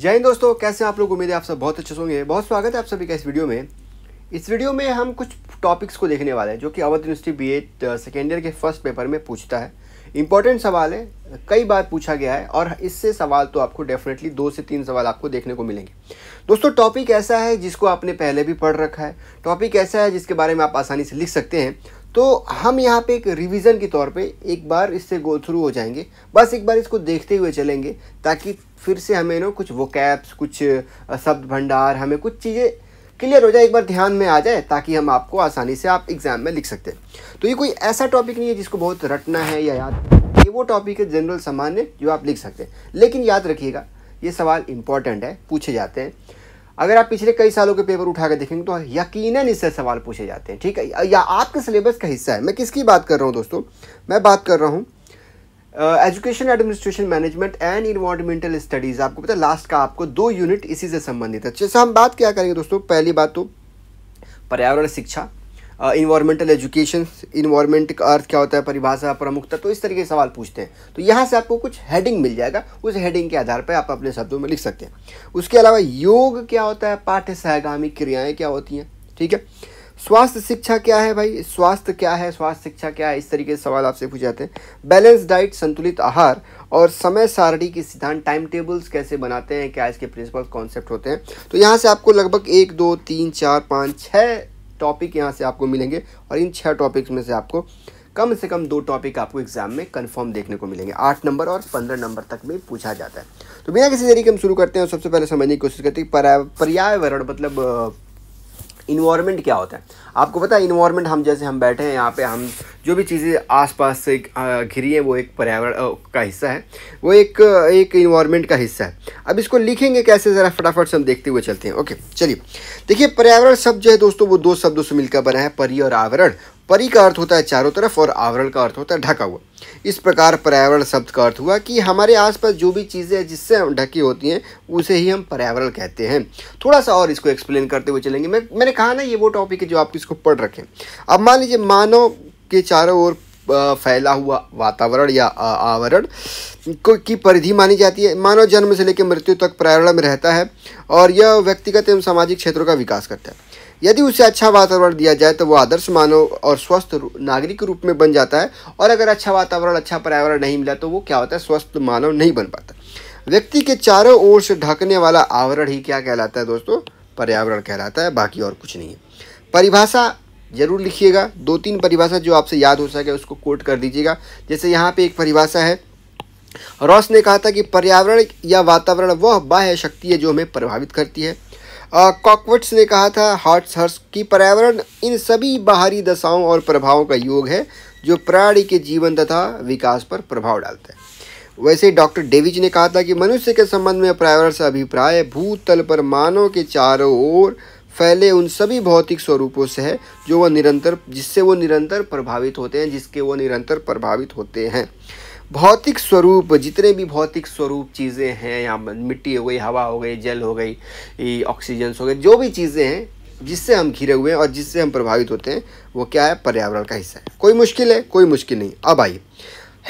जय हिंद दोस्तों कैसे हैं आप लोग उम्मीद है आप सब बहुत अच्छे होंगे बहुत स्वागत है आप सभी का इस वीडियो में इस वीडियो में हम कुछ टॉपिक्स को देखने वाले हैं जो कि Awadh university B Ed second year के फर्स्ट पेपर में पूछता है इंपॉर्टेंट सवाल है कई बार पूछा गया है और इससे सवाल तो आपको डेफिनेटली दो से तीन सवाल आपको देखने को मिलेंगे दोस्तों टॉपिक ऐसा है जिसको आपने पहले भी पढ़ रखा है टॉपिक ऐसा है जिसके बारे में आप आसानी से लिख सकते हैं तो हम यहाँ पे एक रिवीजन के तौर पे एक बार इससे गो थ्रू हो जाएंगे बस एक बार इसको देखते हुए चलेंगे ताकि फिर से हमें ना कुछ कैप्स कुछ शब्द भंडार हमें कुछ चीज़ें क्लियर हो जाए एक बार ध्यान में आ जाए ताकि हम आपको आसानी से आप एग्ज़ाम में लिख सकते हैं तो ये कोई ऐसा टॉपिक नहीं है जिसको बहुत रटना है या याद ये वो टॉपिक है जनरल सामान्य जो आप लिख सकते हैं लेकिन याद रखिएगा ये सवाल इंपॉर्टेंट है पूछे जाते हैं अगर आप पिछले कई सालों के पेपर उठा कर देखेंगे तो यकीनन इससे सवाल पूछे जाते हैं ठीक है या आपके सिलेबस का हिस्सा है मैं किसकी बात कर रहा हूँ दोस्तों मैं बात कर रहा हूँ education administration management and environmental studies आपको पता है लास्ट का आपको दो यूनिट इसी से संबंधित है जैसे अच्छा, हम बात क्या करेंगे दोस्तों पहली बात तो पर्यावरण शिक्षा इन्वायरमेंटल एजुकेशन इन्वायरमेंट का अर्थ क्या होता है परिभाषा प्रमुखता तो इस तरीके के सवाल पूछते हैं तो यहाँ से आपको कुछ हेडिंग मिल जाएगा उस हेडिंग के आधार पर आप अपने शब्दों में लिख सकते हैं उसके अलावा योग क्या होता है पाठ्य सहगामी क्रियाएँ क्या होती हैं ठीक है स्वास्थ्य शिक्षा क्या है भाई स्वास्थ्य क्या है स्वास्थ्य शिक्षा क्या है इस तरीके से सवाल आपसे पूछे जाते हैं बैलेंस डाइट संतुलित आहार और समय सारणी के सिद्धांत टाइम टेबल्स कैसे बनाते हैं क्या इसके प्रिंसिपल कॉन्सेप्ट होते हैं तो यहाँ से आपको लगभग एक दो तीन चार पाँच छः टॉपिक यहाँ से आपको मिलेंगे और इन छः टॉपिक्स में से आपको कम से कम दो टॉपिक आपको एग्जाम में कंफर्म देखने को मिलेंगे आठ नंबर और पंद्रह नंबर तक में पूछा जाता है तो बिना किसी तरीके हम शुरू करते हैं और सबसे पहले समझने की कोशिश करते हैं पर्यावरण मतलब इन्वायरमेंट क्या होता है आपको पता है इन्वायरमेंट हम जैसे हम बैठे हैं यहाँ पे हम जो भी चीज़ें आसपास से घिरी हैं वो एक पर्यावरण का हिस्सा है वो एक एक इन्वायरमेंट का हिस्सा है अब इसको लिखेंगे कैसे ज़रा फटाफट से हम देखते हुए चलते हैं ओके चलिए देखिए पर्यावरण शब्द जो है दोस्तों वो दो शब्दों से मिलकर बना है परी और आवरण परी का अर्थ होता है चारों तरफ और आवरण का अर्थ होता है ढका हुआ इस प्रकार पर्यावरण शब्द का अर्थ हुआ कि हमारे आसपास जो भी चीज़ें जिससे हम ढकी होती हैं उसे ही हम पर्यावरण कहते हैं थोड़ा सा और इसको एक्सप्लेन करते हुए चलेंगे मैं मैंने कहा ना ये वो टॉपिक है जो आप इसको पढ़ रखें अब मान लीजिए मानव के चारों ओर फैला हुआ वातावरण या आवरण को की परिधि मानी जाती है मानव जन्म से लेकर मृत्यु तक पर्यावरण में रहता है और यह व्यक्तिगत एवं सामाजिक क्षेत्रों का विकास करता है यदि उसे अच्छा वातावरण दिया जाए तो वो आदर्श मानव और स्वस्थ नागरिक रूप में बन जाता है और अगर अच्छा वातावरण अच्छा पर्यावरण नहीं मिला तो वो क्या होता है स्वस्थ मानव नहीं बन पाता व्यक्ति के चारों ओर से ढकने वाला आवरण ही क्या कहलाता है दोस्तों पर्यावरण कहलाता है बाकी और कुछ नहीं है परिभाषा जरूर लिखिएगा दो तीन परिभाषा जो आपसे याद हो सके उसको कोट कर दीजिएगा जैसे यहाँ पे एक परिभाषा है रॉस ने कहा था कि पर्यावरण या वातावरण वह बाह्य शक्ति है जो हमें प्रभावित करती है कॉकवट्स ने कहा था हार्ट्स हर्स कि पर्यावरण इन सभी बाहरी दशाओं और प्रभावों का योग है जो प्राणी के जीवन तथा विकास पर प्रभाव डालता है वैसे डॉक्टर डेविज ने कहा था कि मनुष्य के संबंध में पर्यावरण से अभिप्राय भूतल पर मानव के चारों ओर फैले उन सभी भौतिक स्वरूपों से है जो वह निरंतर जिससे वो निरंतर प्रभावित होते हैं जिसके वो निरंतर प्रभावित होते हैं भौतिक स्वरूप जितने भी भौतिक स्वरूप चीज़ें हैं यहाँ मिट्टी हो गई हवा हो गई जल हो गई ऑक्सीजन हो गए जो भी चीज़ें हैं जिससे हम घिरे हुए हैं और जिससे हम प्रभावित होते हैं वो क्या है पर्यावरण का हिस्सा है कोई मुश्किल है कोई मुश्किल नहीं अब आइए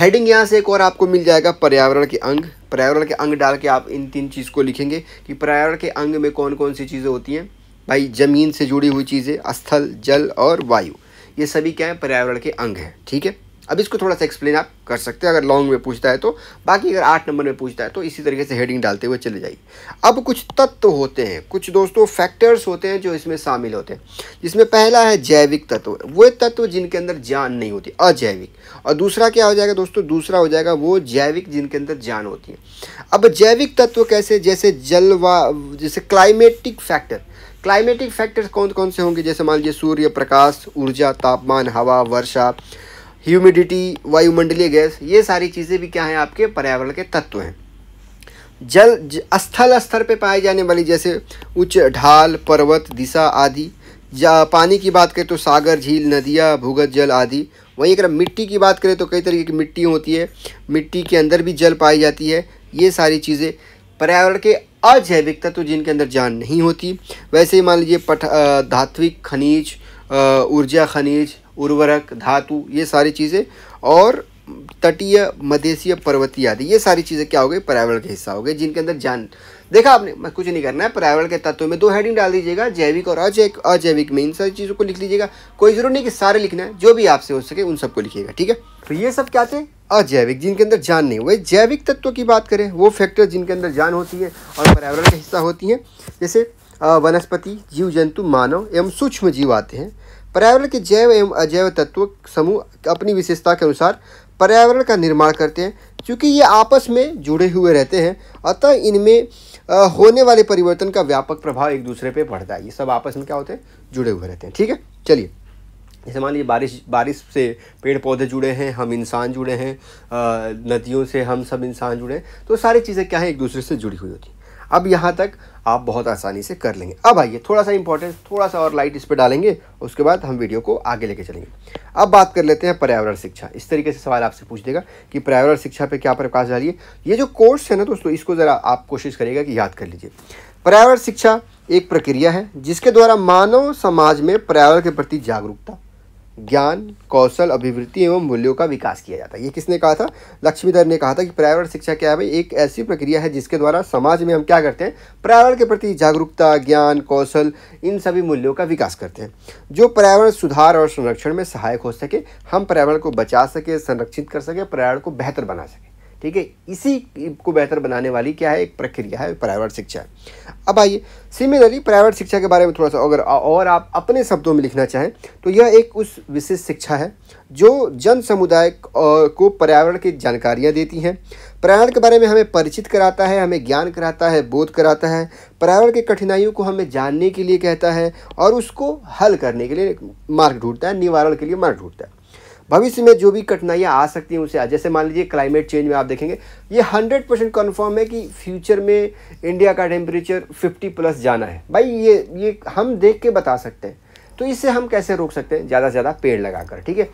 हेडिंग यहाँ से एक और आपको मिल जाएगा पर्यावरण के अंग पर्यावरण के अंग डाल के आप इन तीन चीज़ को लिखेंगे कि पर्यावरण के अंग में कौन कौन सी चीज़ें होती हैं भाई ज़मीन से जुड़ी हुई चीज़ें स्थल जल और वायु ये सभी क्या है पर्यावरण के अंग हैं ठीक है अब इसको थोड़ा सा एक्सप्लेन आप कर सकते हैं अगर लॉन्ग में पूछता है तो बाकी अगर आठ नंबर में पूछता है तो इसी तरीके से हेडिंग डालते हुए चले जाइए अब कुछ तत्व होते हैं कुछ दोस्तों फैक्टर्स होते हैं जो इसमें शामिल होते हैं जिसमें पहला है जैविक तत्व वो तत्व जिनके अंदर जान नहीं होती अजैविक और दूसरा क्या हो जाएगा दोस्तों दूसरा हो जाएगा वो जैविक जिनके अंदर जान होती है अब जैविक तत्व कैसे जैसे जलवा जैसे क्लाइमेटिक फैक्टर क्लाइमेटिक फैक्टर्स कौन कौन से होंगे जैसे मान लीजिए सूर्य प्रकाश ऊर्जा तापमान हवा वर्षा ह्यूमिडिटी वायुमंडलीय गैस ये सारी चीज़ें भी क्या हैं आपके पर्यावरण के तत्व हैं जल ज, स्थल स्तर पर पाए जाने वाली जैसे उच्च ढाल पर्वत दिशा आदि या पानी की बात करें तो सागर झील नदियाँ भूगत जल आदि वहीं अगर मिट्टी की बात करें तो कई तरीके की मिट्टी होती है मिट्टी के अंदर भी जल पाई जाती है ये सारी चीज़ें पर्यावरण के अजैविक तत्व तो जिनके अंदर जान नहीं होती वैसे ही मान लीजिए पठ धात्विक खनिज ऊर्जा खनिज उर्वरक धातु ये सारी चीज़ें और तटीय मधेशीय पर्वतीय आदि ये सारी चीज़ें क्या हो गई पर्यावरण के हिस्सा हो गए जिनके अंदर जान देखा आपने मैं कुछ नहीं करना है पर्यावरण के तत्व में दो हेडिंग डाल दीजिएगा जैविक और अजैविक अजैविक में इन सारी चीज़ों को लिख लीजिएगा कोई ज़रूरी नहीं कि सारे लिखना है जो भी आपसे हो सके उन सबको लिखिएगा ठीक है तो ये सब क्या थे अजैविक जिनके अंदर जान नहीं हुए जैविक तत्वों की बात करें वो फैक्टर जिनके अंदर जान होती है और पर्यावरण का हिस्सा होती है जैसे वनस्पति जीव जंतु मानव एवं सूक्ष्म जीव आते हैं पर्यावरण के जैव एवं अजैव तत्व समूह अपनी विशेषता के अनुसार पर्यावरण का निर्माण करते हैं क्योंकि ये आपस में जुड़े हुए रहते हैं अतः इनमें होने वाले परिवर्तन का व्यापक प्रभाव एक दूसरे पे पड़ता है ये सब आपस में क्या होते हैं जुड़े हुए रहते हैं ठीक है चलिए जैसे मान लीजिए बारिश बारिश से पेड़ पौधे जुड़े हैं हम इंसान जुड़े हैं नदियों से हम सब इंसान जुड़े हैं तो सारी चीज़ें क्या हैं एक दूसरे से जुड़ी हुई होती हैं अब यहाँ तक आप बहुत आसानी से कर लेंगे अब आइए थोड़ा सा इंपॉर्टेंस थोड़ा सा और लाइट इस पर डालेंगे उसके बाद हम वीडियो को आगे लेके चलेंगे अब बात कर लेते हैं पर्यावरण शिक्षा इस तरीके से सवाल आपसे पूछ देगा कि पर्यावरण शिक्षा पे क्या प्रकाश डालिए ये जो कोर्स है ना दोस्तों इसको ज़रा आप कोशिश करिएगा कि याद कर लीजिए पर्यावरण शिक्षा एक प्रक्रिया है जिसके द्वारा मानव समाज में पर्यावरण के प्रति जागरूकता ज्ञान कौशल अभिवृत्ति एवं मूल्यों का विकास किया जाता है ये किसने कहा था लक्ष्मीधर ने कहा था कि पर्यावरण शिक्षा क्या है भाई एक ऐसी प्रक्रिया है जिसके द्वारा समाज में हम क्या करते हैं पर्यावरण के प्रति जागरूकता ज्ञान कौशल इन सभी मूल्यों का विकास करते हैं जो पर्यावरण सुधार और संरक्षण में सहायक हो सके हम पर्यावरण को बचा सके संरक्षित कर सके पर्यावरण को बेहतर बना सके ठीक है इसी को बेहतर बनाने वाली क्या है एक प्रक्रिया है प्राइवेट शिक्षा अब आइए सिमिलरली प्राइवेट शिक्षा के बारे में थोड़ा सा अगर और आप अपने शब्दों में लिखना चाहें तो यह एक उस विशेष शिक्षा है जो जन समुदाय को पर्यावरण की जानकारियाँ देती हैं पर्यावरण के बारे में हमें परिचित कराता है हमें ज्ञान कराता है बोध कराता है पर्यावरण की कठिनाइयों को हमें जानने के लिए कहता है और उसको हल करने के लिए मार्ग ढूंढता है निवारण के लिए मार्ग ढूंढता है भविष्य में जो भी कठिनाइयाँ आ सकती हैं उसे जैसे मान लीजिए क्लाइमेट चेंज में आप देखेंगे ये हंड्रेड परसेंट कन्फर्म है कि फ्यूचर में इंडिया का टेम्परेचर फिफ्टी प्लस जाना है भाई ये ये हम देख के बता सकते हैं तो इससे हम कैसे रोक सकते हैं ज़्यादा से ज़्यादा पेड़ लगाकर ठीक है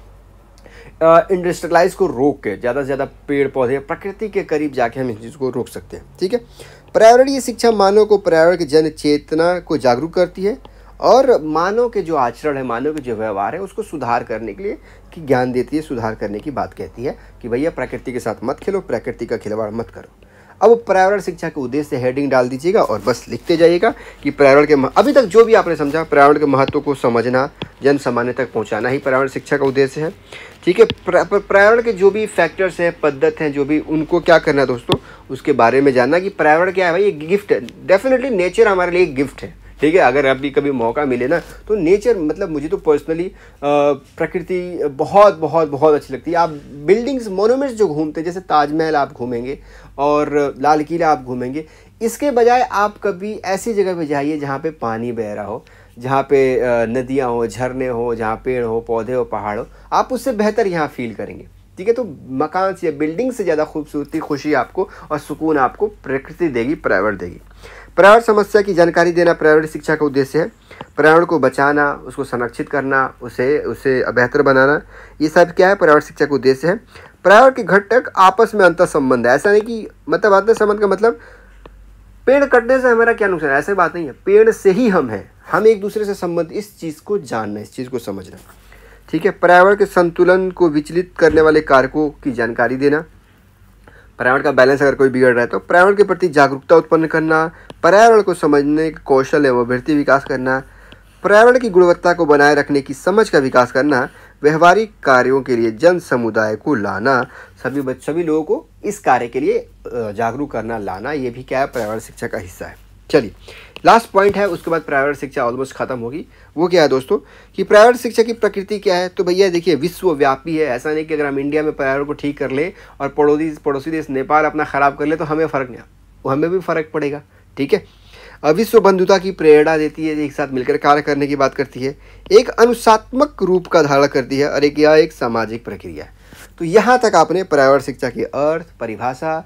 इंडस्ट्रियलाइज को रोक के ज़्यादा से ज़्यादा पेड़ पौधे प्रकृति के करीब जाके हम इस चीज़ को रोक सकते हैं ठीक है प्रायोरिटी ये शिक्षा मानव को पर्यावरण की जन चेतना को जागरूक करती है और मानव के जो आचरण है मानव के जो व्यवहार है उसको सुधार करने के लिए की ज्ञान देती है सुधार करने की बात कहती है कि भैया प्रकृति के साथ मत खेलो प्रकृति का खिलवाड़ मत करो अब पर्यावरण शिक्षा के उद्देश्य से हेडिंग डाल दीजिएगा और बस लिखते जाइएगा कि पर्यावरण के अभी तक जो भी आपने समझा पर्यावरण के महत्व को समझना जन सामान्य तक पहुंचाना ही पर्यावरण शिक्षा का उद्देश्य है ठीक है पर्यावरण के जो भी फैक्टर्स हैं पद्धत हैं जो भी उनको क्या करना है दोस्तों उसके बारे में जानना कि पर्यावरण क्या है भाई ये गिफ्ट है डेफिनेटली नेचर हमारे लिए गिफ्ट है ठीक है अगर अभी कभी मौका मिले ना तो नेचर मतलब मुझे तो पर्सनली प्रकृति बहुत बहुत बहुत अच्छी लगती है आप बिल्डिंग्स मोनूमेंट्स जो घूमते हैं जैसे ताजमहल आप घूमेंगे और लाल किला आप घूमेंगे इसके बजाय आप कभी ऐसी जगह पर जाइए जहाँ पर पानी बह रहा हो जहाँ पे नदियाँ हो झरने हो जहाँ पेड़ हो पौधे हो पहाड़ हो आप उससे बेहतर यहाँ फील करेंगे ठीक है तो मकान से या बिल्डिंग से ज़्यादा खूबसूरती खुशी आपको और सुकून आपको प्रकृति देगी प्राइवेट देगी पर्यावरण समस्या की जानकारी देना पर्यावरण शिक्षा का उद्देश्य है पर्यावरण को बचाना उसको संरक्षित करना उसे उसे बेहतर बनाना ये सब क्या है पर्यावरण शिक्षा का उद्देश्य है पर्यावरण के घटक आपस में अंतर संबंध है ऐसा नहीं कि मतलब अंतर संबंध का मतलब पेड़ कटने से हमारा क्या नुकसान है ऐसी बात नहीं है पेड़ से ही हम हैं हम एक दूसरे से संबंध इस चीज़ को जानना इस चीज़ को समझना ठीक है पर्यावरण के संतुलन को विचलित करने वाले कारकों की जानकारी देना पर्यावरण का बैलेंस अगर कोई बिगड़ रहा है तो पर्यावरण के प्रति जागरूकता उत्पन्न करना पर्यावरण को समझने के कौशल एवं वृत्ति विकास करना पर्यावरण की गुणवत्ता को बनाए रखने की समझ का विकास करना व्यवहारिक कार्यों के लिए जन समुदाय को लाना सभी सभी लोगों को इस कार्य के लिए जागरूक करना लाना ये भी क्या है पर्यावरण शिक्षा का हिस्सा है चलिए लास्ट पॉइंट है उसके बाद प्राइवेट शिक्षा ऑलमोस्ट खत्म होगी वो क्या है दोस्तों कि प्राइवेट शिक्षा की प्रकृति क्या है तो भैया देखिए विश्वव्यापी है ऐसा नहीं कि अगर हम इंडिया में प्राइवेट को ठीक कर ले और पड़ोसी पड़ोसी देश नेपाल अपना ख़राब कर ले तो हमें फ़र्क नहीं हमें भी फ़र्क पड़ेगा ठीक है अविश्व बंधुता की प्रेरणा देती है एक साथ मिलकर कार्य करने की बात करती है एक अनुसात्मक रूप का धारण करती है और एक यह एक सामाजिक प्रक्रिया है तो यहाँ तक आपने पर्यावरण शिक्षा की अर्थ परिभाषा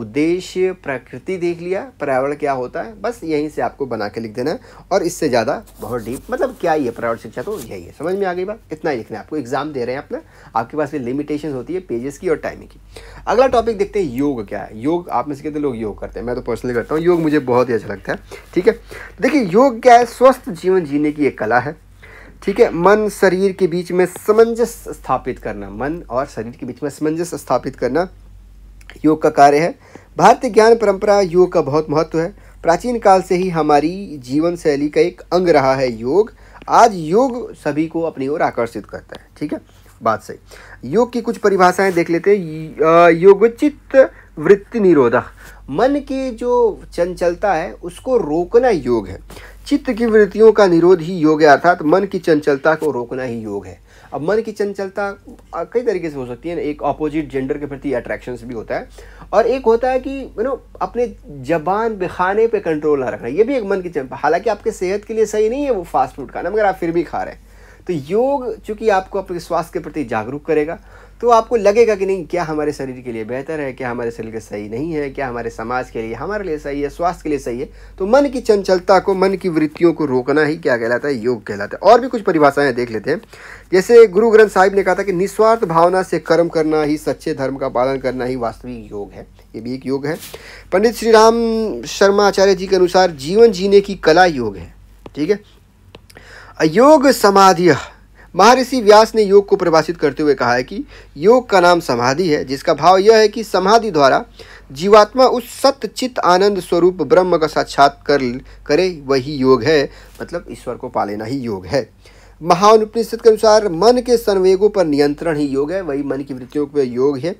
उद्देश्य प्रकृति देख लिया पर्यावरण क्या होता है बस यहीं से आपको बना के लिख देना है और इससे ज़्यादा बहुत डीप मतलब क्या ये पर्यावरण शिक्षा तो यही है समझ में आ गई बात इतना ही लिखना है आपको एग्जाम दे रहे हैं अपना आपके पास ये लिमिटेशन होती है पेजेस की और टाइमिंग की अगला टॉपिक देखते हैं योग क्या है योग आप में से कितने लोग योग करते हैं मैं तो पर्सनली करता हूँ योग मुझे बहुत ही अच्छा लगता है ठीक है देखिए योग क्या है स्वस्थ जीवन जीने की एक कला है ठीक है मन शरीर के बीच में समंजस स्थापित करना मन और शरीर के बीच में समंजस स्थापित करना योग का कार्य है भारतीय ज्ञान परंपरा योग का बहुत महत्व है प्राचीन काल से ही हमारी जीवन शैली का एक अंग रहा है योग आज योग सभी को अपनी ओर आकर्षित करता है ठीक है बात सही योग की कुछ परिभाषाएं देख लेते हैं योगचित वृत्ति निरोधक मन की जो चंचलता है उसको रोकना योग है चित्त की वृत्तियों का निरोध ही योग है अर्थात मन की चंचलता को रोकना ही योग है अब मन की चंचलता कई तरीके से हो सकती है एक अपोजिट जेंडर के प्रति अट्रैक्शन भी होता है और एक होता है कि यू नो अपने जबान बिखाने पे कंट्रोल ना रखना ये भी एक मन की चंचलता हालांकि आपके सेहत के लिए सही नहीं है वो फास्ट फूड खाना मगर आप फिर भी खा रहे हैं तो योग चूँकि आपको अपने स्वास्थ्य के प्रति जागरूक करेगा तो आपको लगेगा कि नहीं क्या हमारे शरीर के लिए बेहतर है क्या हमारे शरीर के सही नहीं है क्या हमारे समाज के लिए हमारे लिए सही है स्वास्थ्य के लिए सही है तो मन की चंचलता को मन की वृत्तियों को रोकना ही क्या कहलाता है योग कहलाता है और भी कुछ परिभाषाएं देख लेते हैं जैसे गुरु ग्रंथ साहिब ने कहा था कि निस्वार्थ भावना से कर्म करना ही सच्चे धर्म का पालन करना ही वास्तविक योग है ये भी एक योग है पंडित श्री राम शर्मा आचार्य जी के अनुसार जीवन जीने की कला योग है ठीक है योग समाधि महर्षि व्यास ने योग को परिभाषित करते हुए कहा है कि योग का नाम समाधि है जिसका भाव यह है कि समाधि द्वारा जीवात्मा उस सत्य चित्त आनंद स्वरूप ब्रह्म का साक्षात कर करे वही योग है मतलब ईश्वर को पा लेना ही योग है महान उपनिषद के अनुसार मन के संवेगों पर नियंत्रण ही योग है वही मन की वृत्तियों पर योग है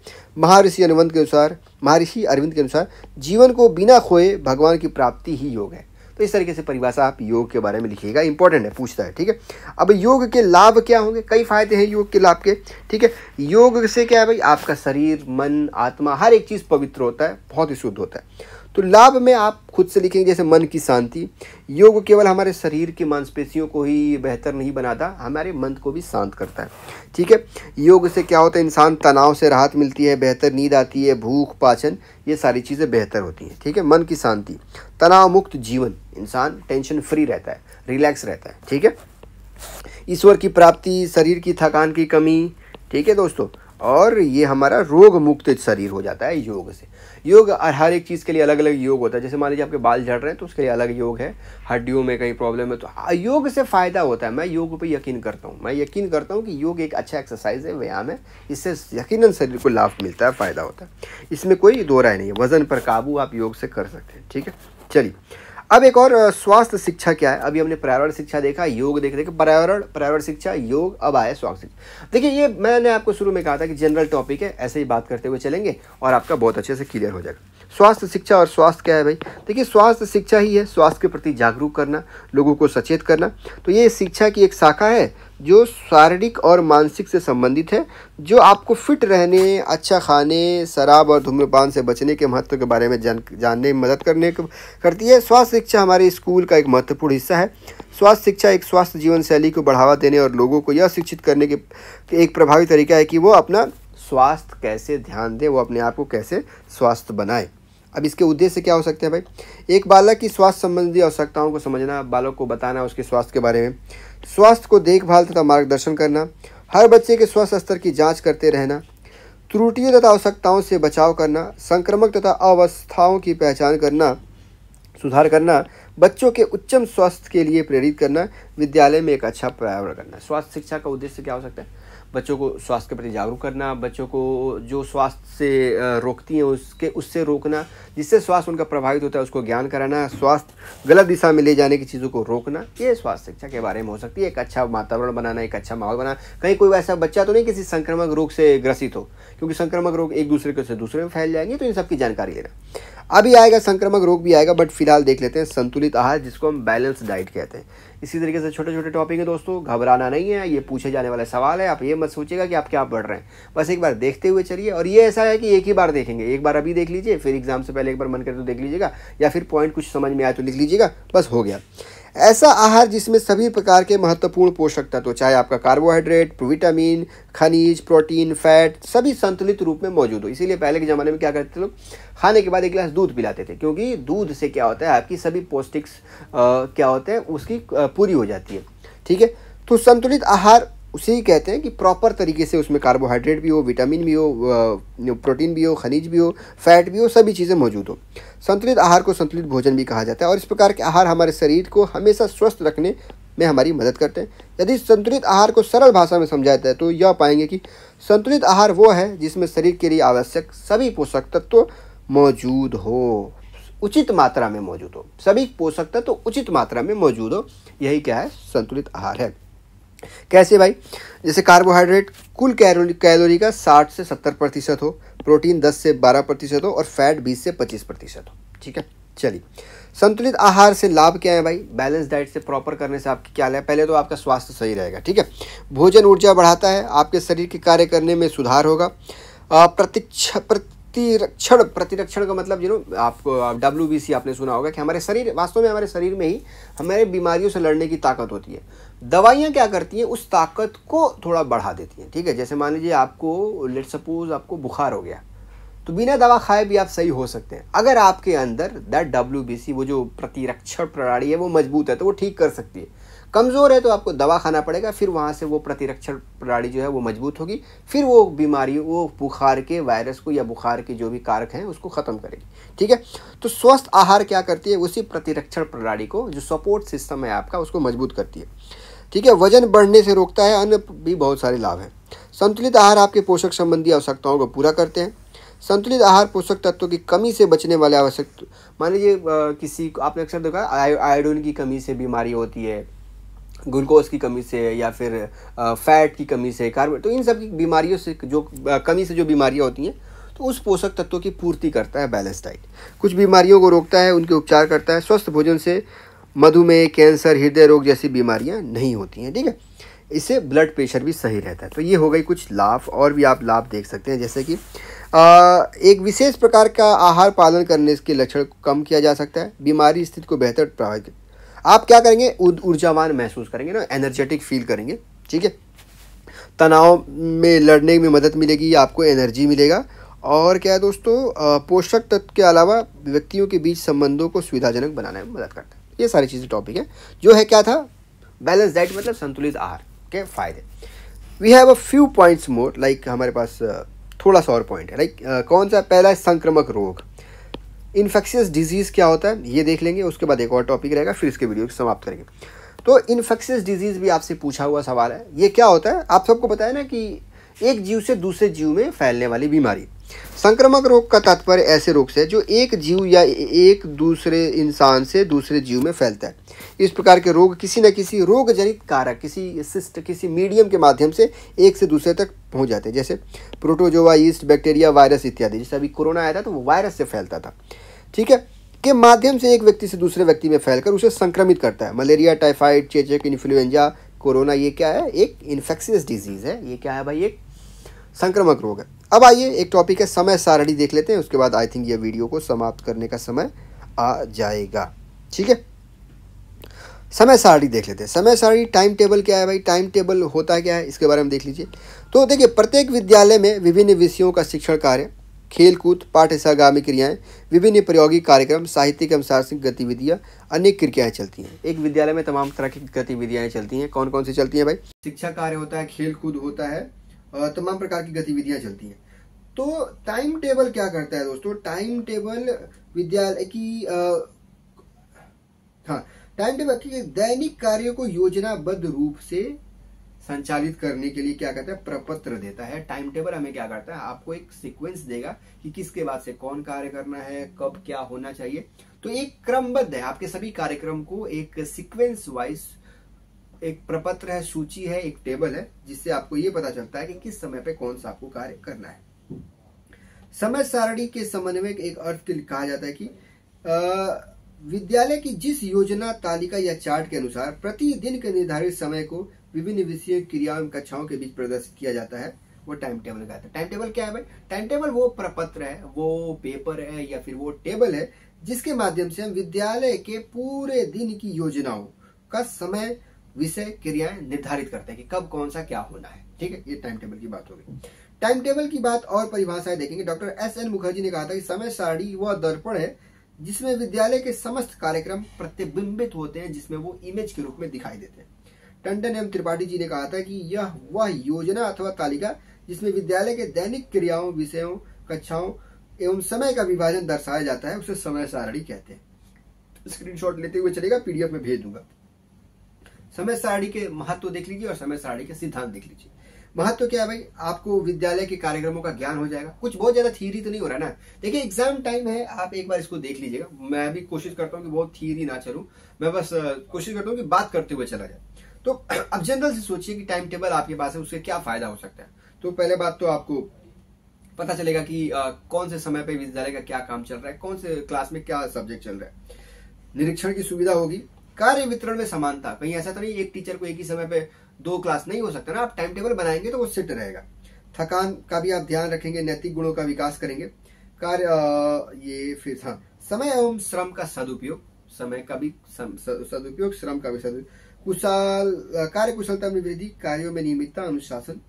महर्षि अनुबंध के अनुसार महर्षि अरविंद के अनुसार जीवन को बिना खोए भगवान की प्राप्ति ही योग है तो इस तरीके से परिभाषा आप योग के बारे में लिखिएगा इंपॉर्टेंट है पूछता है ठीक है अब योग के लाभ क्या होंगे कई फायदे हैं योग के लाभ के ठीक है योग से क्या है भाई आपका शरीर मन आत्मा हर एक चीज़ पवित्र होता है बहुत ही शुद्ध होता है तो लाभ में आप खुद से लिखेंगे जैसे मन की शांति योग केवल हमारे शरीर की मांसपेशियों को ही बेहतर नहीं बनाता हमारे मन को भी शांत करता है ठीक है योग से क्या होता है इंसान तनाव से राहत मिलती है बेहतर नींद आती है भूख पाचन ये सारी चीज़ें बेहतर होती हैं ठीक है मन की शांति तनाव मुक्त जीवन इंसान टेंशन फ्री रहता है रिलैक्स रहता है ठीक है ईश्वर की प्राप्ति शरीर की थकान की कमी ठीक है दोस्तों और ये हमारा रोग मुक्त शरीर हो जाता है योग से योग हर एक चीज़ के लिए अलग अलग योग होता है जैसे मान लीजिए आपके बाल झड़ रहे हैं तो उसके लिए अलग योग है हड्डियों में कहीं प्रॉब्लम है तो हाँ, योग से फ़ायदा होता है मैं योग पर यकीन करता हूँ मैं यकीन करता हूँ कि योग एक अच्छा एक्सरसाइज है व्यायाम है इससे यकीन शरीर को लाभ मिलता है फ़ायदा होता है इसमें कोई दो राय नहीं है वज़न पर काबू आप योग से कर सकते हैं ठीक है चलिए अब एक और स्वास्थ्य शिक्षा क्या है अभी हमने पर्यावरण शिक्षा देखा योग देख देखे पर्यावरण पर्यावरण शिक्षा योग अब आया स्वास्थ्य शिक्षा देखिए ये मैंने आपको शुरू में कहा था कि जनरल टॉपिक है ऐसे ही बात करते हुए चलेंगे और आपका बहुत अच्छे से क्लियर हो जाएगा स्वास्थ्य शिक्षा और स्वास्थ्य क्या है भाई देखिए स्वास्थ्य शिक्षा ही है स्वास्थ्य के प्रति जागरूक करना लोगों को सचेत करना तो ये शिक्षा की एक शाखा है जो शारीरिक और मानसिक से संबंधित है जो आपको फिट रहने अच्छा खाने शराब और धूम्रपान से बचने के महत्व के बारे में जान जानने में मदद करने करती है स्वास्थ्य शिक्षा हमारे स्कूल का एक महत्वपूर्ण हिस्सा है स्वास्थ्य शिक्षा एक स्वास्थ्य जीवन शैली को बढ़ावा देने और लोगों को यह शिक्षित करने के एक प्रभावी तरीका है कि वो अपना स्वास्थ्य कैसे ध्यान दें वो अपने आप को कैसे स्वास्थ्य बनाए अब इसके उद्देश्य क्या हो सकते हैं भाई एक बालक की स्वास्थ्य संबंधी आवश्यकताओं को समझना बालक को बताना उसके स्वास्थ्य के बारे में स्वास्थ्य को देखभाल तथा मार्गदर्शन करना हर बच्चे के स्वास्थ्य स्तर की जांच करते रहना त्रुटियों तथा आवश्यकताओं से बचाव करना संक्रमक तथा अवस्थाओं की पहचान करना सुधार करना बच्चों के उच्चम स्वास्थ्य के लिए प्रेरित करना विद्यालय में एक अच्छा पर्यावरण करना स्वास्थ्य शिक्षा का उद्देश्य क्या हो सकता है बच्चों को स्वास्थ्य के प्रति जागरूक करना बच्चों को जो स्वास्थ्य से रोकती हैं उसके उससे रोकना जिससे स्वास्थ्य उनका प्रभावित होता है उसको ज्ञान कराना स्वास्थ्य गलत दिशा में ले जाने की चीज़ों को रोकना ये स्वास्थ्य शिक्षा के बारे में हो सकती है एक अच्छा वातावरण बनाना एक अच्छा माहौल बनाना कहीं कोई ऐसा बच्चा तो नहीं किसी संक्रमक रोग से ग्रसित हो क्योंकि संक्रमक रोग एक दूसरे के से दूसरे में फैल जाएंगे तो इन सबकी जानकारी लेना अभी आएगा संक्रमक रोग भी आएगा बट फिलहाल देख लेते हैं संतुलित आहार जिसको हम बैलेंस डाइट कहते हैं इसी तरीके से छोटे छोटे टॉपिक है दोस्तों घबराना नहीं है ये पूछे जाने वाले सवाल है आप ये मत सोचेगा कि आप क्या पढ़ रहे हैं बस एक बार देखते हुए चलिए और ये ऐसा है कि एक ही बार देखेंगे एक बार अभी देख लीजिए फिर एग्ज़ाम से पहले एक बार मन करे तो देख लीजिएगा या फिर पॉइंट कुछ समझ में आए तो लिख लीजिएगा बस हो गया ऐसा आहार जिसमें सभी प्रकार के महत्वपूर्ण पोषक तत्व चाहे आपका कार्बोहाइड्रेट विटामिन खनिज प्रोटीन फैट सभी संतुलित रूप में मौजूद हो इसीलिए पहले के ज़माने में क्या करते थे लोग खाने के बाद एक गिलास दूध पिलाते थे क्योंकि दूध से क्या होता है आपकी सभी पौष्टिक्स क्या होते हैं उसकी पूरी हो जाती है ठीक है तो संतुलित आहार उसे ही कहते हैं कि प्रॉपर तरीके से उसमें कार्बोहाइड्रेट भी हो विटामिन भी हो प्रोटीन भी हो खनिज भी हो फैट भी हो सभी चीज़ें मौजूद हो संतुलित आहार को संतुलित भोजन भी कहा जाता है और इस प्रकार के आहार हमारे शरीर को हमेशा स्वस्थ रखने में हमारी मदद करते हैं यदि संतुलित आहार को सरल भाषा में समझाया जाए तो यह पाएंगे कि संतुलित आहार वो है जिसमें शरीर के लिए आवश्यक सभी पोषक तत्व मौजूद हो उचित मात्रा में मौजूद हो सभी पोषक तत्व उचित मात्रा में मौजूद हो यही क्या है संतुलित आहार है कैसे भाई जैसे कार्बोहाइड्रेट कुल कैलोरी कैलोरी का 60 से 70 प्रतिशत हो प्रोटीन 10 से 12 प्रतिशत हो और फैट 20 से 25 प्रतिशत हो ठीक है चलिए संतुलित आहार से लाभ क्या है भाई बैलेंस डाइट से प्रॉपर करने से आपकी क्या लाभ पहले तो आपका स्वास्थ्य सही रहेगा ठीक है भोजन ऊर्जा बढ़ाता है आपके शरीर के कार्य करने में सुधार होगा प्रतिक्ष प्रतिरक्षण प्रतिरक्षण का मतलब जिनो नो आपको डब्ल्यू बी सी आपने सुना होगा कि हमारे शरीर वास्तव में हमारे शरीर में ही हमारे बीमारियों से लड़ने की ताकत होती है दवाइयाँ क्या करती हैं उस ताकत को थोड़ा बढ़ा देती हैं ठीक है जैसे मान लीजिए आपको लेट सपोज आपको बुखार हो गया तो बिना दवा खाए भी आप सही हो सकते हैं अगर आपके अंदर दैट डब्ल्यू वो जो प्रतिरक्षण प्रणाली है वो मजबूत है तो वो ठीक कर सकती है कमज़ोर है तो आपको दवा खाना पड़ेगा फिर वहाँ से वो प्रतिरक्षण प्रणाली जो है वो मजबूत होगी फिर वो बीमारी वो बुखार के वायरस को या बुखार के जो भी कारक हैं उसको ख़त्म करेगी ठीक है तो स्वस्थ आहार क्या करती है उसी प्रतिरक्षण प्रणाली को जो सपोर्ट सिस्टम है आपका उसको मजबूत करती है ठीक है वजन बढ़ने से रोकता है अन्य भी बहुत सारे लाभ हैं संतुलित आहार आपके पोषक संबंधी आवश्यकताओं को पूरा करते हैं संतुलित आहार पोषक तत्वों की कमी से बचने वाले आवश्यक मान लीजिए किसी को आपने अक्सर देखा आयोडीन की कमी से बीमारी होती है ग्लूकोज की कमी से या फिर फैट की कमी से कार्बन तो इन सब की बीमारियों से जो कमी से जो बीमारियाँ होती हैं तो उस पोषक तत्वों की पूर्ति करता है बैलेंस डाइट कुछ बीमारियों को रोकता है उनके उपचार करता है स्वस्थ भोजन से मधुमेह कैंसर हृदय रोग जैसी बीमारियाँ नहीं होती हैं ठीक है इससे ब्लड प्रेशर भी सही रहता है तो ये हो गई कुछ लाभ और भी आप लाभ देख सकते हैं जैसे कि आ, एक विशेष प्रकार का आहार पालन करने के लक्षण को कम किया जा सकता है बीमारी स्थिति को बेहतर प्रभावित आप क्या करेंगे ऊर्जावान महसूस करेंगे ना एनर्जेटिक फील करेंगे ठीक है तनाव में लड़ने में मदद मिलेगी आपको एनर्जी मिलेगा और क्या है दोस्तों पोषक तत्व के अलावा व्यक्तियों के बीच संबंधों को सुविधाजनक बनाने में मदद करता है ये सारी चीज़ें टॉपिक है जो है क्या था बैलेंस डाइट मतलब संतुलित आहार के फायदे we have a few points more like हमारे पास uh, थोड़ा सा और पॉइंट है लाइक like, uh, कौन सा पहला है संक्रमक रोग इन्फेक्शियस डिजीज़ क्या होता है ये देख लेंगे उसके बाद एक और टॉपिक रहेगा फिर इसके वीडियो समाप्त करेंगे तो इन्फेक्शियस डिजीज़ भी आपसे पूछा हुआ सवाल है ये क्या होता है आप सबको बताया ना कि एक जीव से दूसरे जीव में फैलने वाली बीमारी संक्रामक रोग का तात्पर्य ऐसे रोग से जो एक जीव या एक दूसरे इंसान से दूसरे जीव में फैलता है इस प्रकार के रोग किसी न किसी रोग जनित कारक किसी सिस्ट किसी मीडियम के माध्यम से एक से दूसरे तक पहुंच जाते हैं जैसे प्रोटोजोवा ईस्ट बैक्टीरिया वायरस इत्यादि जैसे अभी कोरोना आया था तो वो वायरस से फैलता था ठीक है के माध्यम से एक व्यक्ति से दूसरे व्यक्ति में फैलकर उसे संक्रमित करता है मलेरिया टाइफाइड चेचक इन्फ्लुएंजा कोरोना ये क्या है एक इन्फेक्शियस डिजीज़ है ये क्या है भाई एक संक्रमक रोग है अब आइए एक टॉपिक है समय सारणी देख लेते हैं उसके बाद आई थिंक ये वीडियो को समाप्त करने का समय आ जाएगा ठीक है समय सारणी देख लेते हैं समय सारणी टाइम टेबल क्या है भाई टाइम टेबल होता क्या है इसके बारे में देख लीजिए तो देखिए प्रत्येक विद्यालय में विभिन्न विषयों का शिक्षण कार्य खेलकूद पाठ्य सहगामी क्रियाएं विभिन्न प्रयोगिक कार्यक्रम साहित्यिक अनुशासनिक साहसिक गतिविधियां अनेक क्रियाएं चलती हैं एक विद्यालय में तमाम तरह की गतिविधियां चलती हैं कौन कौन सी चलती हैं भाई शिक्षा कार्य होता है खेलकूद होता है तमाम प्रकार की गतिविधियां चलती हैं तो टाइम टेबल क्या करता है दोस्तों टाइम टेबल विद्यालय की हाँ टाइम टेबल की दैनिक कार्यो को योजनाबद्ध रूप से संचालित करने के लिए क्या करता है प्रपत्र देता है टाइम टेबल हमें क्या करता है आपको एक सीक्वेंस देगा कि किसके बाद से कौन कार्य करना है कब क्या होना चाहिए तो एक क्रमबद्ध है आपके सभी कार्यक्रम को एक सीक्वेंस वाइज एक प्रपत्र है सूची है एक टेबल है जिससे आपको ये पता चलता है कि किस समय पे कौन सा आपको कार्य करना है समय सारणी के समन्वय एक अर्थ के कहा जाता है कि विद्यालय की जिस योजना तालिका या चार्ट के अनुसार प्रतिदिन के निर्धारित समय को विभिन्न विषय क्रियाओं एवं कक्षाओं के बीच प्रदर्शित किया जाता है वो टाइम टेबल कहता है टाइम टेबल क्या है भाई टाइम टेबल वो प्रपत्र है वो पेपर है या फिर वो टेबल है जिसके माध्यम से हम विद्यालय के पूरे दिन की योजनाओं का समय विषय क्रियाएं निर्धारित करते हैं कि कब कौन सा क्या होना है ठीक है ये टाइम टेबल की बात होगी टाइम टेबल की बात और परिभाषाएं देखेंगे डॉक्टर एस एन मुखर्जी ने कहा था कि समय सारणी वह दर्पण है जिसमें विद्यालय के समस्त कार्यक्रम प्रतिबिंबित होते हैं जिसमें वो इमेज के रूप में दिखाई देते हैं टंडन एम त्रिपाठी जी ने कहा था कि यह वह योजना अथवा तालिका जिसमें विद्यालय के दैनिक क्रियाओं विषयों कक्षाओं एवं समय का विभाजन दर्शाया जाता है उसे समय सारणी कहते हैं स्क्रीनशॉट लेते हुए चलेगा पीडीएफ में भेज दूंगा समय सारणी के महत्व देख लीजिए और समय सारणी के सिद्धांत देख लीजिए महत्व क्या है भाई आपको विद्यालय के कार्यक्रमों का ज्ञान हो जाएगा कुछ बहुत ज्यादा थियरी तो नहीं हो रहा ना देखिए एग्जाम टाइम है आप एक बार इसको देख लीजिएगा मैं भी कोशिश करता हूँ कि बहुत थियरी ना चलू मैं बस कोशिश करता हूँ कि बात करते हुए चला जाए तो अब जनरल से सोचिए कि टाइम टेबल आपके पास है उससे क्या फायदा हो सकता है तो पहले बात तो आपको पता चलेगा कि कौन से समय पर विद्यालय का क्या काम चल रहा है कौन से क्लास में क्या सब्जेक्ट चल रहा है निरीक्षण की सुविधा होगी कार्य वितरण में समानता कहीं ऐसा तो नहीं एक टीचर को एक ही समय पे दो क्लास नहीं हो सकता ना आप टाइम टेबल बनाएंगे तो वो सिट रहेगा थकान का भी आप ध्यान रखेंगे नैतिक गुणों का विकास करेंगे कार्य ये फिर हाँ समय एवं श्रम का सदुपयोग समय का भी सदुपयोग श्रम का भी सदुपयोग कुशल कार्य कुशलता में वृद्धि कार्यो में नियमितता अनुशासन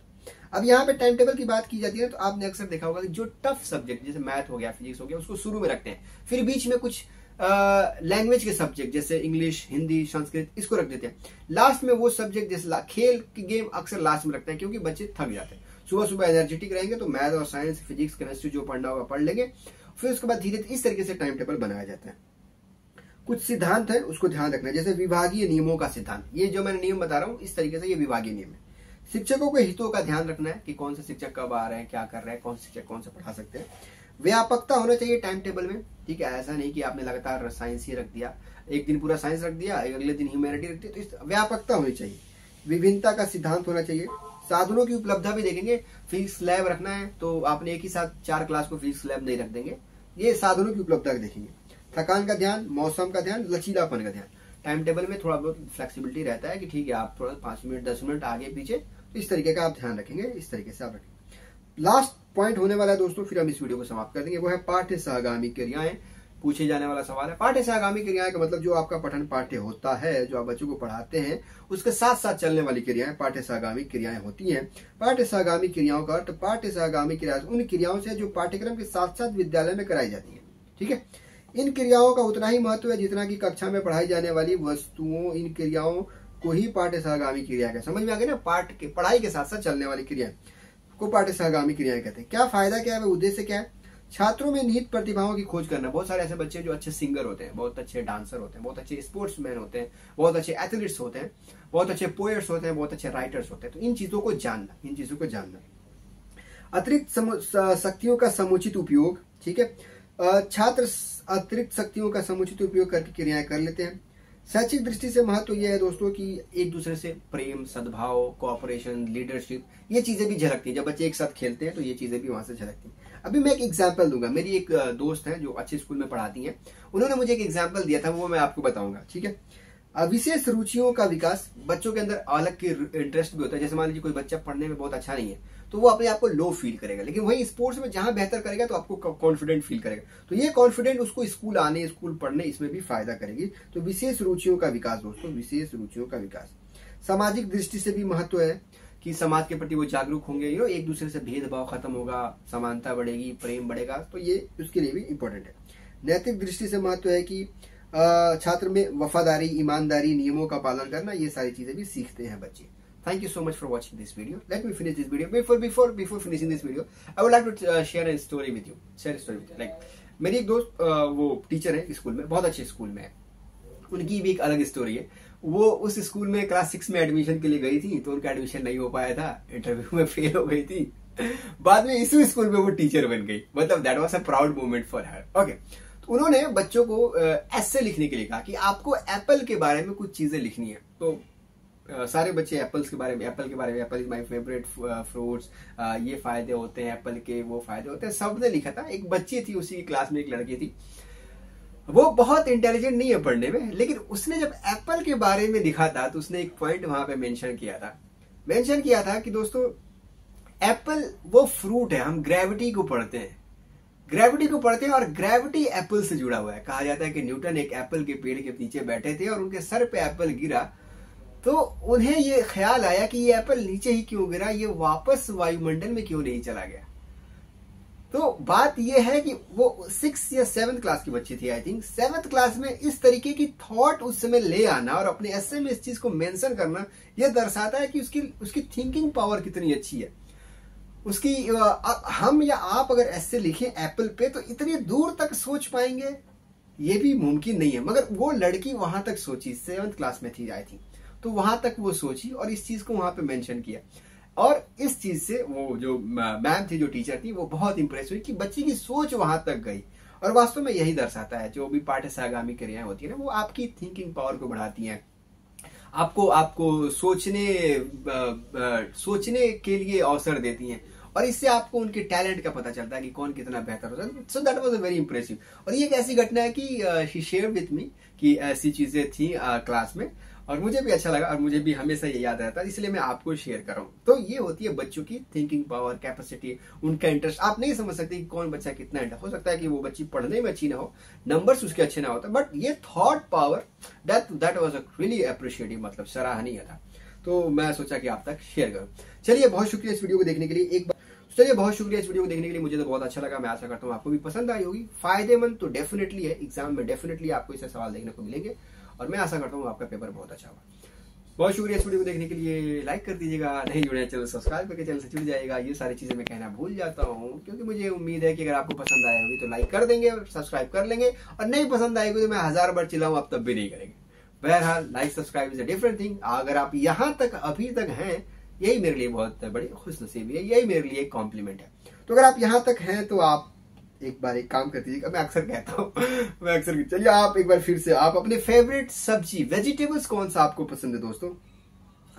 अब यहाँ पे टाइम टेबल की बात की जाती है तो आपने अक्सर देखा होगा कि जो टफ सब्जेक्ट जैसे मैथ हो गया फिजिक्स हो गया उसको शुरू में रखते हैं फिर बीच में कुछ लैंग्वेज के सब्जेक्ट जैसे इंग्लिश हिंदी संस्कृत इसको रख देते हैं लास्ट में वो सब्जेक्ट जैसे खेल की गेम अक्सर लास्ट में रखते हैं क्योंकि बच्चे थक जाते हैं सुबह सुबह एनर्जेटिक रहेंगे तो मैथ और साइंस फिजिक्स केमिस्ट्री जो पढ़ना होगा पढ़ लेंगे फिर उसके बाद धीरे धीरे इस तरीके से टाइम टेबल बनाया जाता है कुछ सिद्धांत है उसको ध्यान रखना है जैसे विभागीय नियमों का सिद्धांत ये जो मैंने नियम बता रहा हूँ इस तरीके से ये विभागीय नियम है शिक्षकों के हितों का ध्यान रखना है कि कौन से शिक्षक कब आ रहे हैं क्या कर रहे हैं कौन से शिक्षक कौन से पढ़ा सकते हैं व्यापकता होना चाहिए टाइम टेबल में ठीक है ऐसा नहीं कि आपने लगातार साइंस ही रख दिया एक दिन पूरा साइंस रख दिया अगले दिन ह्यूमैनिटी रख दिया तो इस व्यापकता होनी चाहिए विभिन्नता का सिद्धांत होना चाहिए साधनों की उपलब्धता भी देखेंगे फिजिक्स लैब रखना है तो आपने एक ही साथ चार क्लास को फिजिक्स लैब नहीं रख देंगे ये साधनों की उपलब्धता देखेंगे थकान का ध्यान मौसम का ध्यान लचीलापन का ध्यान टाइम टेबल में थोड़ा बहुत फ्लेक्सिबिलिटी रहता है कि ठीक है आप थोड़ा पांच मिनट दस मिनट आगे पीछे इस तरीके का आप ध्यान रखेंगे इस तरीके से आप रखेंगे लास्ट पॉइंट होने वाला है दोस्तों फिर हम इस वीडियो को समाप्त कर देंगे वो है पाठ्य सहगामी क्रियाएं पूछे जाने वाला सवाल है पाठ्य सहगामी क्रियाएं का मतलब जो आपका पठन पाठ्य होता है जो आप बच्चों को पढ़ाते हैं उसके साथ साथ चलने वाली क्रियाएं पाठ्य सहगामी क्रियाएं होती हैं पाठ्य सहगामी क्रियाओं का अर्थ पाठ्य सहगामी क्रिया उन क्रियाओं से जो पाठ्यक्रम के साथ साथ विद्यालय में कराई जाती है ठीक है इन क्रियाओं का उतना ही महत्व है जितना की कक्षा में पढ़ाई जाने वाली वस्तुओं इन क्रियाओं को ही पाठ्य सहगामी क्रिया का समझ में आ गया ना पाठ के पढ़ाई के साथ साथ चलने वाली क्रियाएं को पाठ्यसहगामी क्रियाएं कहते हैं क्या फायदा क्या है उद्देश्य क्या है छात्रों में निहित प्रतिभाओं की खोज करना बहुत सारे ऐसे बच्चे जो अच्छे सिंगर होते हैं बहुत अच्छे डांसर होते हैं बहुत अच्छे स्पोर्ट्स मैन होते हैं बहुत अच्छे एथलीट्स होते हैं बहुत अच्छे पोएट्स होते हैं बहुत अच्छे राइटर्स होते हैं तो इन चीजों को जानना इन चीजों को जानना अतिरिक्त शक्तियों का समुचित उपयोग ठीक है छात्र अतिरिक्त शक्तियों का समुचित उपयोग करके क्रियाएं कर लेते हैं शैक्षिक दृष्टि से महत्व तो यह है दोस्तों कि एक दूसरे से प्रेम सद्भाव कॉपरेशन लीडरशिप ये चीजें भी झलकती है जब बच्चे एक साथ खेलते हैं तो ये चीजें भी वहां से झलकती हैं अभी मैं एक एग्जाम्पल दूंगा मेरी एक दोस्त है जो अच्छे स्कूल में पढ़ाती है उन्होंने मुझे एक एग्जाम्पल दिया था वो मैं आपको बताऊंगा ठीक है विशेष रुचियों का विकास बच्चों के अंदर अलग के इंटरेस्ट भी होता है जैसे मान लीजिए कोई बच्चा पढ़ने में बहुत अच्छा नहीं है तो वो अपने आप को लो फील करेगा लेकिन वही स्पोर्ट्स में जहां बेहतर करेगा तो आपको कॉन्फिडेंट फील करेगा तो ये कॉन्फिडेंट उसको स्कूल आने स्कूल पढ़ने इसमें भी फायदा करेगी तो विशेष रुचियों का विकास दोस्तों विशेष रुचियों का विकास सामाजिक दृष्टि से भी महत्व है कि समाज के प्रति वो जागरूक होंगे यू नो एक दूसरे से भेदभाव खत्म होगा समानता बढ़ेगी प्रेम बढ़ेगा तो ये उसके लिए भी इम्पोर्टेंट है नैतिक दृष्टि से महत्व है कि छात्र में वफादारी ईमानदारी नियमों का पालन करना ये सारी चीजें भी सीखते हैं बच्चे thank you so much for watching this video let me finish this video before before before finishing this video I would like to share share a story with you share a like मेरी एक दोस्त वो teacher है school में बहुत अच्छे school में है उनकी भी एक अलग स्टोरी है वो उस स्कूल में क्लास सिक्स में एडमिशन के लिए गई थी तो उनका एडमिशन नहीं हो पाया था इंटरव्यू में फेल हो गई थी बाद में इसी स्कूल में वो टीचर बन गई मतलब that was a proud moment for her okay उन्होंने बच्चों को ऐसे लिखने के लिए कहा कि आपको एप्पल के बारे में कुछ चीजें लिखनी है तो सारे बच्चे एप्पल्स के बारे में एप्पल के बारे में apple is my favourite fruits ये फायदे होते हैं एप्पल के वो फायदे होते हैं सब ने लिखा था एक बच्ची थी उसी की क्लास में एक लड़की थी वो बहुत इंटेलिजेंट नहीं है पढ़ने में लेकिन उसने जब एप्पल के बारे में लिखा था तो उसने एक पॉइंट वहां पे मेंशन किया था मेंशन किया था कि दोस्तों एप्पल वो फ्रूट है हम ग्रेविटी को पढ़ते हैं ग्रेविटी को पढ़ते हैं और ग्रेविटी एप्पल से जुड़ा हुआ है कहा जाता है कि न्यूटन एक एप्पल के पेड़ के नीचे बैठे थे और उनके सर पे एप्पल गिरा तो उन्हें ये ख्याल आया कि ये एप्पल नीचे ही क्यों गिरा ये वापस वायुमंडल में क्यों नहीं चला गया तो बात यह है कि वो सिक्स या सेवन्थ क्लास की बच्ची थी आई थिंक सेवन्थ क्लास में इस तरीके की थॉट उस समय ले आना और अपने एस में इस चीज को मेंशन करना यह दर्शाता है कि उसकी उसकी थिंकिंग पावर कितनी अच्छी है उसकी हम या आप अगर ऐसे लिखें एप्पल पे तो इतने दूर तक सोच पाएंगे ये भी मुमकिन नहीं है मगर वो लड़की वहां तक सोची सेवंथ क्लास में थी आई थी तो वहां तक वो सोची और इस चीज को वहां पे मेंशन किया और इस चीज से वो जो मैम थी जो टीचर थी वो बहुत इंप्रेस हुई कि बच्ची की सोच वहां तक गई और वास्तव में यही दर्शाता है जो भी पाठ्य सहगामी क्रियाएं होती है ना वो आपकी थिंकिंग पावर को बढ़ाती हैं आपको आपको सोचने आ, आ, सोचने के लिए अवसर देती हैं और इससे आपको उनके टैलेंट का पता चलता है कि कौन कितना बेहतर होता है so that was a very impressive और ये एक ऐसी घटना है कि शी शेयर विथ मी कि ऐसी चीजें थी क्लास uh, में और मुझे भी अच्छा लगा और मुझे भी हमेशा ये याद रहता है इसलिए मैं आपको शेयर कर रहा हूँ तो ये होती है बच्चों की थिंकिंग पावर कैपेसिटी उनका इंटरेस्ट आप नहीं समझ सकते कि कौन बच्चा कितना इंटरेस्ट हो सकता है कि वो बच्ची पढ़ने में अच्छी ना हो नंबर्स उसके अच्छे ना होते बट ये thought power that that was a really appreciative मतलब सराहनीय था तो मैं सोचा कि आप तक शेयर करूँ चलिए बहुत शुक्रिया इस वीडियो को देखने के लिए एक बार चलिए बहुत शुक्रिया इस वीडियो को देखने के लिए मुझे तो बहुत अच्छा लगा मैं आशा करता हूँ आपको भी पसंद आई होगी फायदेमंद तो डेफिनेटली है एग्जाम में डेफिनेटली आपको इससे सवाल देखने को मिलेंगे और मैं आशा करता हूँ आपका पेपर बहुत अच्छा हुआ बहुत शुक्रिया इस वीडियो को देखने के लिए लाइक कर दीजिएगा नहीं जुड़े चैनल सब्सक्राइब करके चैनल से जुड़ जाएगा ये सारी चीजें मैं कहना भूल जाता हूँ क्योंकि मुझे उम्मीद है कि अगर आपको पसंद आया होगी तो लाइक कर देंगे और सब्सक्राइब कर लेंगे और नहीं पसंद आएगी तो मैं हजार बार चिल्लाऊं आप तब भी नहीं करेंगे बहरहाल like subscribe is a different thing अगर आप यहां तक अभी तक हैं यही मेरे लिए बहुत बड़ी खुश नसीबी है यही मेरे लिए एक कॉम्प्लीमेंट है तो अगर आप यहाँ तक हैं तो आप एक बार एक काम कर दीजिएगा मैं अक्सर कहता हूँ मैं अक्सर चलिए आप एक बार फिर से आप अपने फेवरेट सब्जी वेजिटेबल्स कौन सा आपको पसंद है दोस्तों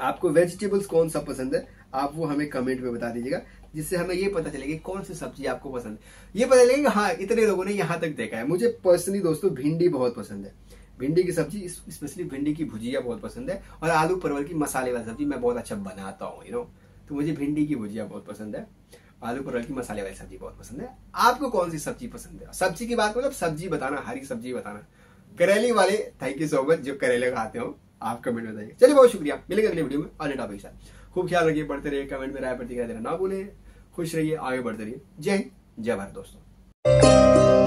आपको वेजिटेबल्स कौन सा पसंद है आप वो हमें कमेंट में बता दीजिएगा जिससे हमें ये पता चलेगा कौन सी सब्जी आपको पसंद है ये पता चलेगा हाँ इतने लोगों ने यहाँ तक देखा है मुझे पर्सनली दोस्तों भिंडी बहुत पसंद है भिंडी की सब्जी स्पेशली भिंडी की भुजिया बहुत पसंद है और आलू परवल की मसाले वाली सब्जी मैं बहुत अच्छा बनाता हूँ यू नो तो मुझे भिंडी की भुजिया बहुत पसंद है आलू परवल की मसाले वाली सब्जी बहुत पसंद है आपको कौन सी सब्जी पसंद है सब्जी की बात मतलब सब्जी बताना हरी सब्जी बताना करेली वाले थैंक यू सो मच जो करेले खाते हो आप कमेंट बताइए चलिए बहुत शुक्रिया मिलेंगे अगले वीडियो में अगले टॉपिक साथ खूब ख्याल रखिए बढ़ते रहिए कमेंट में राय प्रतिक्रिया देना ना भूलें खुश रहिए आगे बढ़ते रहिए जय हिंद जय भारत दोस्तों